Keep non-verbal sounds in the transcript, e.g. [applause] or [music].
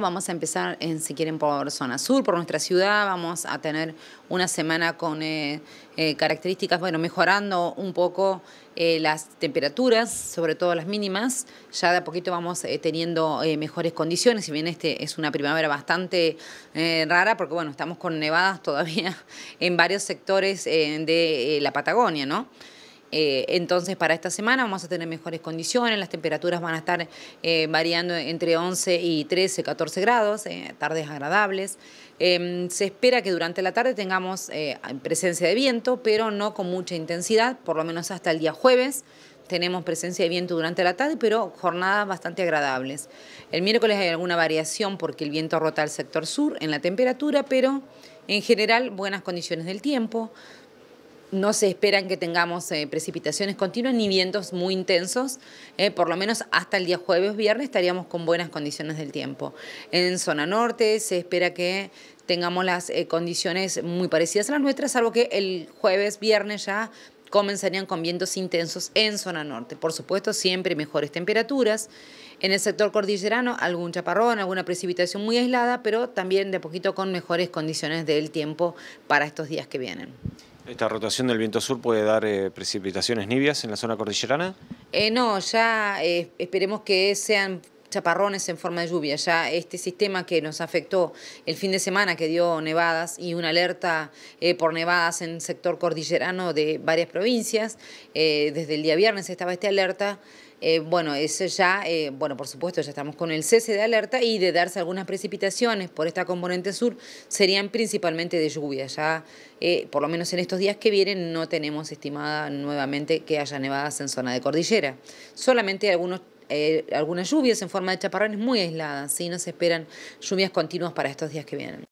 Vamos a empezar, en, eh, si quieren, por zona sur, por nuestra ciudad. Vamos a tener una semana con eh, eh, características, bueno, mejorando un poco las temperaturas, sobre todo las mínimas. Ya de a poquito vamos teniendo mejores condiciones, si bien este es una primavera bastante rara, porque bueno, estamos con nevadas todavía [laughs] en varios sectores de la Patagonia, ¿no? Eh, entonces, para esta semana vamos a tener mejores condiciones, las temperaturas van a estar eh, variando entre 11 y 13, 14 grados, eh, tardes agradables. Em, se espera que durante la tarde tengamos presencia de viento, pero no con mucha intensidad, por lo menos hasta el día jueves tenemos presencia de viento durante la tarde, pero jornadas bastante agradables. El miércoles hay alguna variación porque el viento rota al sector sur en la temperatura, pero en general buenas condiciones del tiempo no se espera que tengamos eh, precipitaciones continuas ni vientos muy intensos, eh, por lo menos hasta el día jueves viernes estaríamos con buenas condiciones del tiempo. En zona norte se espera que tengamos las eh, condiciones muy parecidas a las nuestras, salvo que el jueves viernes ya comenzarían con vientos intensos en zona norte. Por supuesto, siempre mejores temperaturas. En el sector cordillerano, algún chaparrón, alguna precipitación muy aislada, pero también de poquito con mejores condiciones del tiempo para estos días que vienen. ¿Esta rotación del viento sur puede dar eh, precipitaciones nibias en la zona cordillerana? Eh, no, ya eh, esperemos que sean chaparrones en forma de lluvia. Ya este sistema que nos afectó el fin de semana, que dio nevadas y una alerta eh, por nevadas en el sector cordillerano de varias provincias, eh, desde el día viernes estaba esta alerta. Eh, bueno, eso ya, bueno, por supuesto, ya estamos con el cese de alerta y de darse algunas precipitaciones por esta componente sur, serían principalmente de lluvia. Ya, por lo menos en estos días que vienen, no tenemos estimada nuevamente que haya nevadas en zona de cordillera. Solamente algunos eh, algunas lluvias en forma de chaparrones muy aisladas, ¿sí? no se esperan lluvias continuas para estos días que vienen.